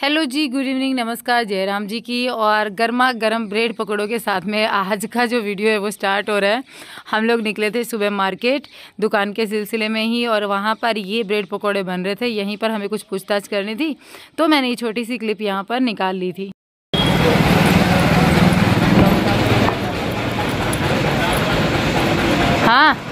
hello जी good evening नमस्कार जयराम जी की और गर्मा गर्म ब्रेड पकौड़ों के साथ में आज का जो वीडियो है वो स्टार्ट हो रहा है हम लोग निकले थे सुबह मार्केट दुकान के सिलसिले में ही और वहाँ पर ये ब्रेड पकौड़े बन रहे थे यहीं पर हमें कुछ पूछताछ करनी थी तो मैंने ये छोटी सी क्लिप यहाँ पर निकाल ली थी हाँ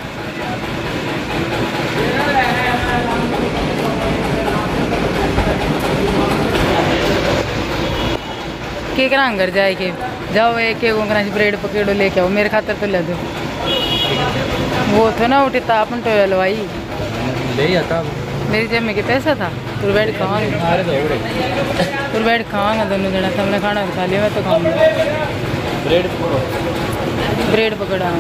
के करा घर जाए के जाओ एक एक करा ब्रेड पकेड़ो लेके आओ मेरे खातर तो ले दो वो तो ना उठे था अपन तो हलवाई ले आता मेरी जेब में के पैसा था तुर बैठ खावांगा तुर बैठ खावांगा दोनों जना तुमने खाना तो खा लिया मैं तो खाऊंगा ब्रेड पकड़ो ब्रेड पकड़ा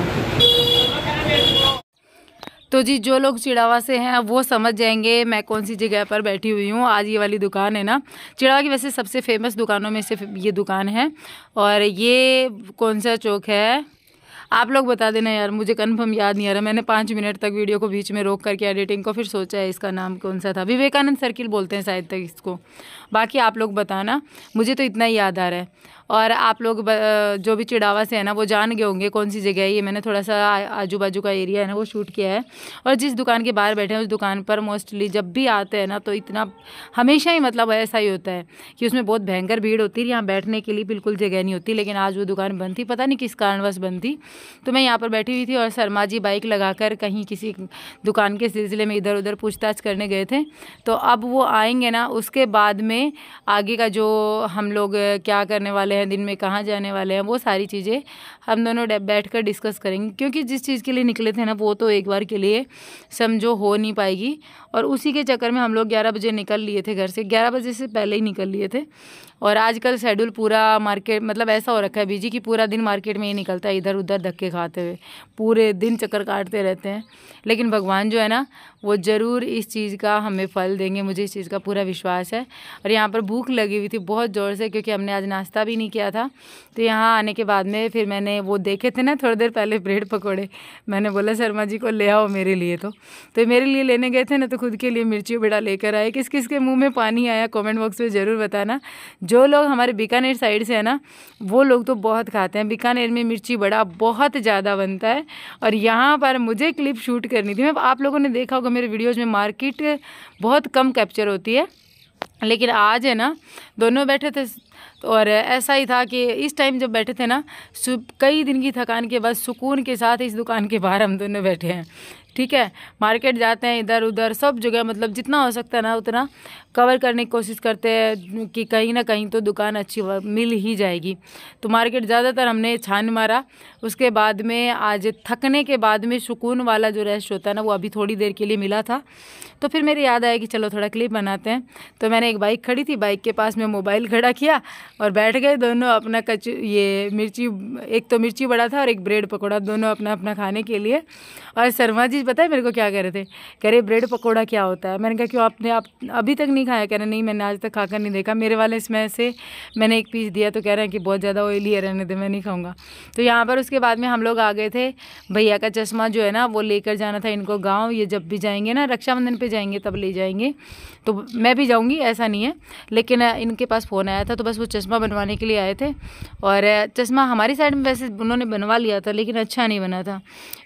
तो जी जो लोग चिड़ावा से हैं वो समझ जाएंगे मैं कौन सी जगह पर बैठी हुई हूँ आज ये वाली दुकान है ना चिड़ावा की वैसे सबसे फेमस दुकानों में से ये दुकान है और ये कौन सा चौक है आप लोग बता देना यार मुझे कन्फर्म याद नहीं आ रहा मैंने पाँच मिनट तक वीडियो को बीच में रोक करके एडिटिंग को फिर सोचा है इसका नाम कौन सा था विवेकानंद सर्किल बोलते हैं शायद तक इसको बाकी आप लोग बताना मुझे तो इतना ही याद आ रहा है और आप लोग जो भी चिड़ावा से है ना वो जान गए होंगे कौन सी जगह है ये मैंने थोड़ा सा आजू बाजू का एरिया है ना वो शूट किया है और जिस दुकान के बाहर बैठे हैं उस दुकान पर मोस्टली जब भी आते हैं ना तो इतना हमेशा ही मतलब ऐसा ही होता है कि उसमें बहुत भयंकर भीड़ होती है यहाँ बैठने के लिए बिल्कुल जगह नहीं होती लेकिन आज वो दुकान बंद थी पता नहीं किस कारणवश बंद थी तो मैं यहाँ पर बैठी हुई थी और शर्मा जी बाइक लगाकर कहीं किसी दुकान के सिलसिले में इधर उधर पूछताछ करने गए थे तो अब वो आएंगे ना उसके बाद में आगे का जो हम लोग क्या करने वाले वाले हैं दिन में कहाँ जाने वाले हैं वो सारी चीज़ें हम दोनों बैठ कर डिस्कस करेंगे क्योंकि जिस चीज़ के लिए निकले थे ना वो तो एक बार के लिए समझो हो नहीं पाएगी और उसी के चक्कर में हम लोग ग्यारह बजे निकल लिए थे घर से ग्यारह बजे से पहले ही निकल लिए थे और आजकल शेड्यूल पूरा मार्केट मतलब ऐसा हो रखा है बीजी कि पूरा दिन मार्केट में ही निकलता है इधर उधर धक्के खाते हुए पूरे दिन चक्कर काटते रहते हैं लेकिन भगवान जो है ना वो ज़रूर इस चीज़ का हमें फल देंगे मुझे इस चीज़ का पूरा विश्वास है और यहाँ पर भूख लगी हुई थी बहुत ज़ोर से क्योंकि हमने आज नाश्ता भी नहीं किया था तो यहाँ आने के बाद में फिर मैंने वो देखे थे ना थोड़ी देर पहले ब्रेड पकौड़े मैंने बोला शर्मा जी को ले आओ मेरे लिए तो तो मेरे लिए लेने गए थे ना तो खुद के लिए मिर्ची बेड़ा लेकर आए किस किस के मुँह में पानी आया कॉमेंट बॉक्स में ज़रूर बताना जो जो लोग हमारे बीकानेर साइड से है ना वो लोग तो बहुत खाते हैं बीकानेर में मिर्ची बड़ा बहुत ज़्यादा बनता है और यहाँ पर मुझे क्लिप शूट करनी थी मैं आप लोगों ने देखा होगा मेरे वीडियोज़ में मार्केट बहुत कम कैप्चर होती है लेकिन आज है ना दोनों बैठे थे और ऐसा ही था कि इस टाइम जब बैठे थे ना कई दिन की थकान के बाद सुकून के साथ इस दुकान के बाहर हम दोनों बैठे हैं ठीक है मार्केट जाते हैं इधर उधर सब जगह मतलब जितना हो सकता है ना उतना कवर करने की कोशिश करते हैं कि कहीं ना कहीं तो दुकान अच्छी मिल ही जाएगी तो मार्केट ज़्यादातर हमने छान मारा उसके बाद में आज थकने के बाद में सुकून वाला जो रेस्ट होता है ना वो अभी थोड़ी देर के लिए मिला था तो फिर मेरी याद आया कि चलो थोड़ा क्लिप बनाते हैं तो मैंने एक बाइक खड़ी थी बाइक के पास मैं मोबाइल खड़ा किया और बैठ गए दोनों अपना कच ये मिर्ची एक तो मिर्ची बड़ा था और एक ब्रेड पकौड़ा दोनों अपना अपना खाने के लिए और शर्मा जी पता है मेरे को क्या कह रहे थे कह रहे ब्रेड पकौड़ा क्या होता है मैंने कहा क्यों आपने आप अभी तक नहीं खाया कह रहे नहीं मैंने आज तक खाकर नहीं देखा मेरे वाले इसमें से मैंने एक पीस दिया तो कह रहे हैं कि बहुत ज़्यादा ऑयली है रहने थे मैं नहीं खाऊँगा तो यहाँ पर उसके बाद में हम लोग आ गए थे भैया का चश्मा जो है ना वो लेकर जाना था इनको गाँव ये जब भी जाएंगे ना रक्षाबंधन पर जाएंगे तब ले जाएंगे तो मैं भी जाऊँगी ऐसा नहीं है लेकिन इनके पास फ़ोन आया था तो बस वो चश्मा बनवाने के लिए आए थे और चश्मा हमारी साइड में वैसे उन्होंने बनवा लिया था लेकिन अच्छा नहीं बना था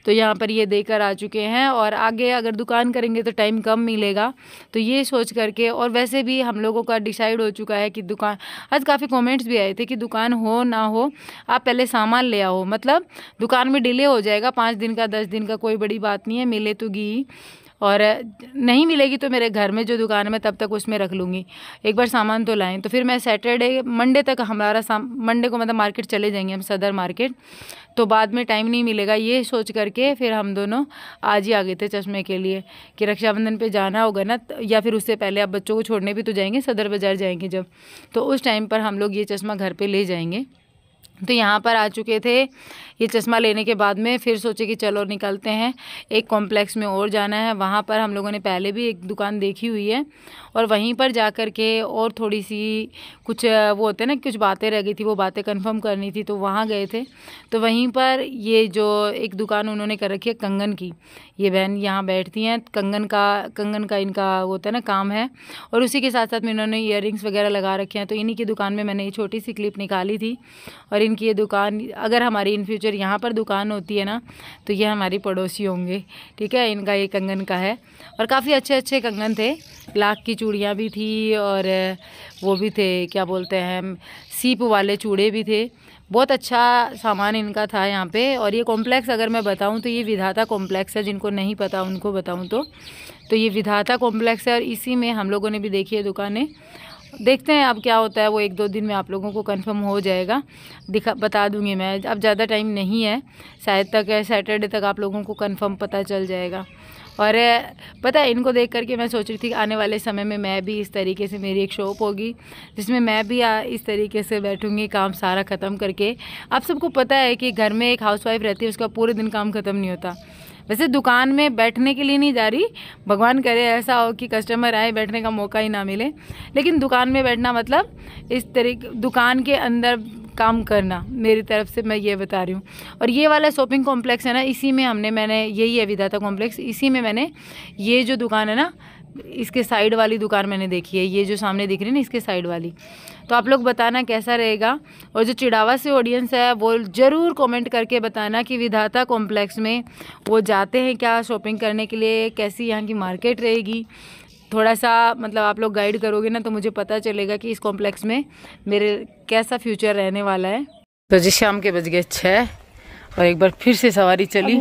तो यहाँ पर ये देकर आ चुके हैं हैं और आगे अगर दुकान करेंगे तो टाइम कम मिलेगा तो ये सोच करके और वैसे भी हम लोगों का डिसाइड हो चुका है कि दुकान आज काफ़ी कमेंट्स भी आए थे कि दुकान हो ना हो आप पहले सामान ले आओ मतलब दुकान में डिले हो जाएगा पाँच दिन का दस दिन का कोई बड़ी बात नहीं है मिले तो घी और नहीं मिलेगी तो मेरे घर में जो दुकान है मैं तब तक उसमें रख लूँगी एक बार सामान तो लाएँ तो फिर मैं सैटरडे मंडे तक हमारा मंडे को मतलब मार्केट चले जाएंगे हम सदर मार्केट तो बाद में टाइम नहीं मिलेगा ये सोच करके फिर हम दोनों आज ही आ गए थे चश्मे के लिए कि रक्षाबंधन पे जाना होगा ना या फिर उससे पहले आप बच्चों को छोड़ने भी तो जाएंगे सदर बाज़ार जाएंगे जब तो उस टाइम पर हम लोग ये चश्मा घर पर ले जाएंगे तो यहाँ पर आ चुके थे ये चश्मा लेने के बाद में फिर सोचे कि चलो निकलते हैं एक कॉम्प्लेक्स में और जाना है वहाँ पर हम लोगों ने पहले भी एक दुकान देखी हुई है और वहीं पर जा कर के और थोड़ी सी कुछ वो होते हैं ना कुछ बातें रह गई थी वो बातें कंफर्म करनी थी तो वहाँ गए थे तो वहीं पर ये जो एक दुकान उन्होंने कर रखी है कंगन की ये बहन यहाँ बैठती हैं कंगन का कंगन का इनका वो होता है ना काम है और उसी के साथ साथ में इन्होंने ईयर वगैरह लगा रखे हैं तो इन्हीं की दुकान में मैंने ये छोटी सी क्लिप निकाली थी और इनकी ये दुकान अगर हमारी इन फ्यूचर यहाँ पर दुकान होती है ना तो ये हमारी पड़ोसी होंगे ठीक है इनका ये कंगन का है और काफ़ी अच्छे अच्छे कंगन थे लाख की चूड़ियाँ भी थी और वो भी थे क्या बोलते हैं सीप वाले चूड़े भी थे बहुत अच्छा सामान इनका था यहाँ पे और ये कॉम्प्लेक्स अगर मैं बताऊँ तो ये विधाता कॉम्प्लेक्स है जिनको नहीं पता उनको बताऊँ तो तो ये विधाता कॉम्प्लेक्स है और इसी में हम लोगों ने भी देखी है दुकानें देखते हैं अब क्या होता है वो एक दो दिन में आप लोगों को कंफर्म हो जाएगा दिखा बता दूंगी मैं अब ज़्यादा टाइम नहीं है शायद तक है सैटरडे तक आप लोगों को कंफर्म पता चल जाएगा और पता है इनको देख करके मैं सोच रही थी आने वाले समय में मैं भी इस तरीके से मेरी एक शॉप होगी जिसमें मैं भी इस तरीके से बैठूंगी काम सारा ख़त्म करके आप सबको पता है कि घर में एक हाउसवाइफ रहती है उसका पूरे दिन काम ख़त्म नहीं होता वैसे दुकान में बैठने के लिए नहीं जा रही भगवान करे ऐसा हो कि कस्टमर आए बैठने का मौका ही ना मिले लेकिन दुकान में बैठना मतलब इस तरीके दुकान के अंदर काम करना मेरी तरफ से मैं ये बता रही हूँ और ये वाला शॉपिंग कॉम्प्लेक्स है ना इसी में हमने मैंने यही है विधाता कॉम्प्लेक्स इसी में मैंने ये जो दुकान है ना इसके साइड वाली दुकान मैंने देखी है ये जो सामने दिख रही है ना इसके साइड वाली तो आप लोग बताना कैसा रहेगा और जो चिड़ावा से ऑडियंस है वो ज़रूर कमेंट करके बताना कि विधाता कॉम्प्लेक्स में वो जाते हैं क्या शॉपिंग करने के लिए कैसी यहाँ की मार्केट रहेगी थोड़ा सा मतलब आप लोग गाइड करोगे ना तो मुझे पता चलेगा कि इस कॉम्प्लेक्स में मेरे कैसा फ्यूचर रहने वाला है तो जी शाम के बज गए छः और एक बार फिर से सवारी चली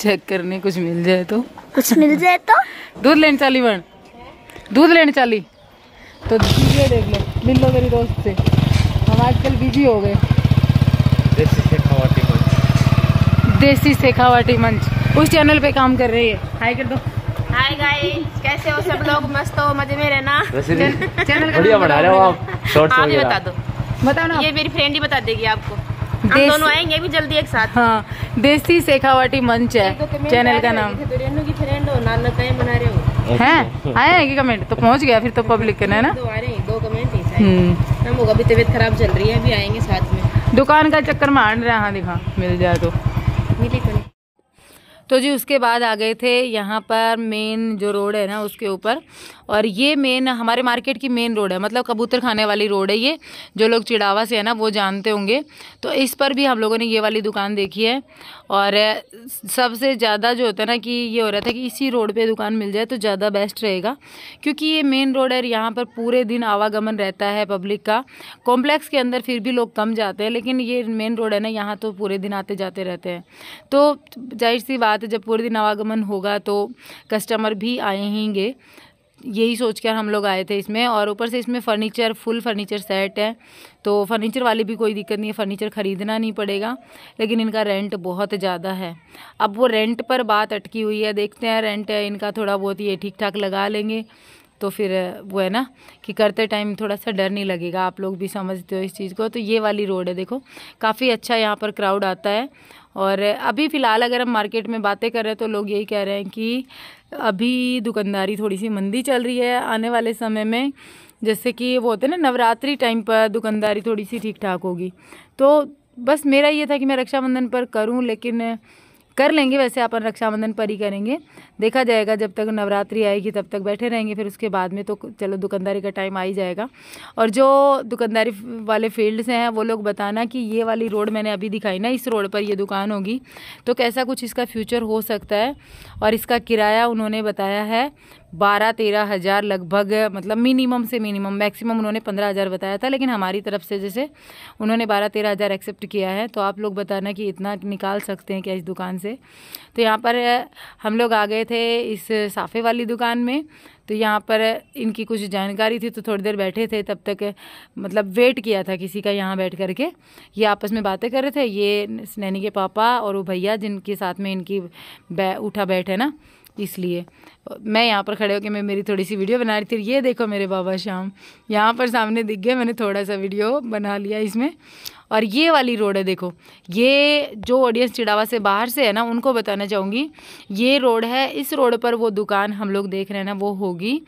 चेक करने कुछ मिल जाए तो कुछ मिल जाए तो दूध लेने चाली बन दूध लेने चली तो ये देख लो मिल लो मेरी दोस्त से हम आजकल बिजी हो गए देसी सेखावटी मंच देसी शेखावाटी मंच उस चैनल पे काम कर रही है हाय कर दो हाय गाइस कैसे हो सब लोग मस्त हो मजे में रहना चैनल बढ़िया बना रहे हो आप शॉर्ट्स वगैरह बता दो बताओ ना ये मेरी फ्रेंड ही बता देगी आपको हम दोनों आएंगे भी जल्दी एक साथ हाँ देसी सेखावटी मंच है चैनल तो का नाम की फ्रेंड हो नानक बना रहे हो हैं आया है कि कमेंट तो पहुंच गया फिर तो पब्लिक के ना ना दो आ रहे हैं दो कमेंट ही हम होगा अभी तबीयत खराब चल रही है अभी आएंगे साथ में दुकान का चक्कर मार रहे हाँ दिखा मिल जाए तो मिली तो तो जी उसके बाद आ गए थे यहाँ पर मेन जो रोड है ना उसके ऊपर और ये मेन हमारे मार्केट की मेन रोड है मतलब कबूतर खाने वाली रोड है ये जो लोग चिड़ावा से है ना वो जानते होंगे तो इस पर भी हम लोगों ने ये वाली दुकान देखी है और सबसे ज़्यादा जो होता है ना कि ये हो रहा था कि इसी रोड पे दुकान मिल जाए तो ज़्यादा बेस्ट रहेगा क्योंकि ये मेन रोड है यहाँ पर पूरे दिन आवागमन रहता है पब्लिक का कॉम्प्लेक्स के अंदर फिर भी लोग कम जाते हैं लेकिन ये मेन रोड है ना यहाँ तो पूरे दिन आते जाते रहते हैं तो जाहिर सी बात है जब पूरे दिन आवागमन होगा तो कस्टमर भी आएंगे यही सोच कर हम लोग आए थे इसमें और ऊपर से इसमें फ़र्नीचर फुल फर्नीचर सेट है तो फर्नीचर वाली भी कोई दिक्कत नहीं है फर्नीचर ख़रीदना नहीं पड़ेगा लेकिन इनका रेंट बहुत ज़्यादा है अब वो रेंट पर बात अटकी हुई है देखते हैं रेंट है इनका थोड़ा बहुत ये ठीक ठाक लगा लेंगे तो फिर वो है ना कि करते टाइम थोड़ा सा डर नहीं लगेगा आप लोग भी समझते हो इस चीज़ को तो ये वाली रोड है देखो काफ़ी अच्छा यहाँ पर क्राउड आता है और अभी फ़िलहाल अगर हम मार्केट में बातें कर रहे हैं तो लोग यही कह रहे हैं कि अभी दुकानदारी थोड़ी सी मंदी चल रही है आने वाले समय में जैसे कि वो होते हैं ना नवरात्रि टाइम पर दुकानदारी थोड़ी सी ठीक ठाक होगी तो बस मेरा ये था कि मैं रक्षाबंधन पर करूँ लेकिन कर लेंगे वैसे अपन रक्षाबंधन पर ही करेंगे देखा जाएगा जब तक नवरात्रि आएगी तब तक बैठे रहेंगे फिर उसके बाद में तो चलो दुकानदारी का टाइम आ ही जाएगा और जो दुकानदारी वाले फील्ड से हैं वो लोग बताना कि ये वाली रोड मैंने अभी दिखाई ना इस रोड पर ये दुकान होगी तो कैसा कुछ इसका फ्यूचर हो सकता है और इसका किराया उन्होंने बताया है बारह तेरह हज़ार लगभग मतलब मिनिमम से मिनिमम मैक्सिमम उन्होंने पंद्रह हज़ार बताया था लेकिन हमारी तरफ से जैसे उन्होंने बारह तेरह हज़ार एक्सेप्ट किया है तो आप लोग बताना कि इतना निकाल सकते हैं क्या इस दुकान से तो यहाँ पर हम लोग आ गए थे इस साफ़े वाली दुकान में तो यहाँ पर इनकी कुछ जानकारी थी तो थोड़ी देर बैठे थे तब तक मतलब वेट किया था किसी का यहाँ बैठ करके ये आपस में बातें कर रहे थे ये नैनी के पापा और वो भैया जिनके साथ में इनकी बै उठा बैठ है ना इसलिए मैं यहाँ पर खड़े होकर मैं मेरी थोड़ी सी वीडियो बना रही थी ये देखो मेरे बाबा श्याम यहाँ पर सामने दिख गए मैंने थोड़ा सा वीडियो बना लिया इसमें और ये वाली रोड है देखो ये जो ऑडियंस चिड़ावा से बाहर से है ना उनको बताना चाहूँगी ये रोड है इस रोड पर वो दुकान हम लोग देख रहे हैं ना वो होगी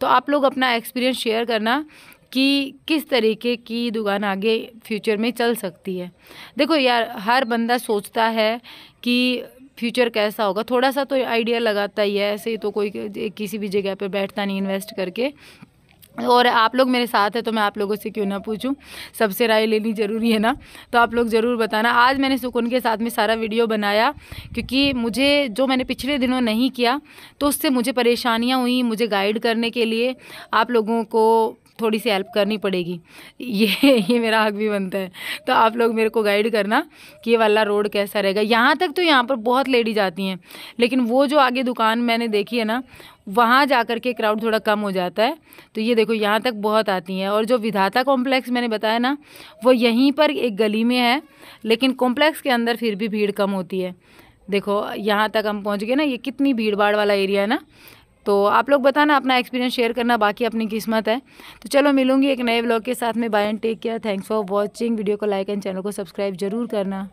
तो आप लोग अपना एक्सपीरियंस शेयर करना कि किस तरीके की दुकान आगे फ्यूचर में चल सकती है देखो यार हर बंदा सोचता है कि फ्यूचर कैसा होगा थोड़ा सा तो आइडिया लगाता ही है ऐसे ही तो कोई किसी भी जगह पर बैठता नहीं इन्वेस्ट करके और आप लोग मेरे साथ है तो मैं आप लोगों से क्यों ना पूछूं सबसे राय लेनी ज़रूरी है ना तो आप लोग ज़रूर बताना आज मैंने सुकून के साथ में सारा वीडियो बनाया क्योंकि मुझे जो मैंने पिछले दिनों नहीं किया तो उससे मुझे परेशानियाँ हुई मुझे गाइड करने के लिए आप लोगों को थोड़ी सी हेल्प करनी पड़ेगी ये ये मेरा हक भी बनता है तो आप लोग मेरे को गाइड करना कि ये वाला रोड कैसा रहेगा यहाँ तक तो यहाँ पर बहुत लेडीज आती हैं लेकिन वो जो आगे दुकान मैंने देखी है ना वहाँ जा कर के क्राउड थोड़ा कम हो जाता है तो ये देखो यहाँ तक बहुत आती हैं और जो विधाता कॉम्प्लेक्स मैंने बताया ना वो यहीं पर एक गली में है लेकिन कॉम्प्लेक्स के अंदर फिर भी भीड़ कम होती है देखो यहाँ तक हम पहुँच गए ना ये कितनी भीड़ भाड़ वाला एरिया है ना तो आप लोग बताना अपना एक्सपीरियंस शेयर करना बाकी अपनी किस्मत है तो चलो मिलूंगी एक नए ब्लॉग के साथ में bye and take care thanks for watching video को लाइक एंड चैनल को सब्सक्राइब जरूर करना